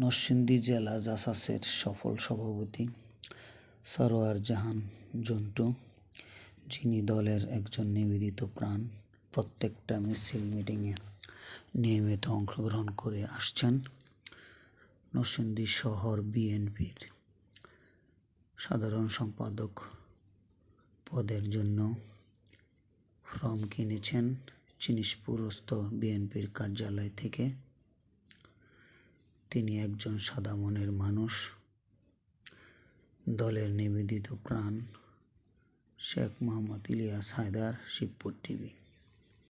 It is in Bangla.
নরসিংদী জেলা জাসাসের সফল সভাপতি সরোয়ার জাহান জন্টু যিনি দলের একজন নিবেদিত প্রাণ প্রত্যেকটা মিছিল মিটিংয়ে নিয়মিত অংশগ্রহণ করে আসছেন নরসিংদী শহর বিএনপির সাধারণ সম্পাদক পদের জন্য ফর্ম কিনেছেন চিনিসপুরস্থ বিএনপির কার্যালয় থেকে তিনি একজন সাদা মনের মানুষ দলের নিবেদিত প্রাণ শেখ মোহাম্মদ ইলিয়াস হায়দার শিবপুর টিভি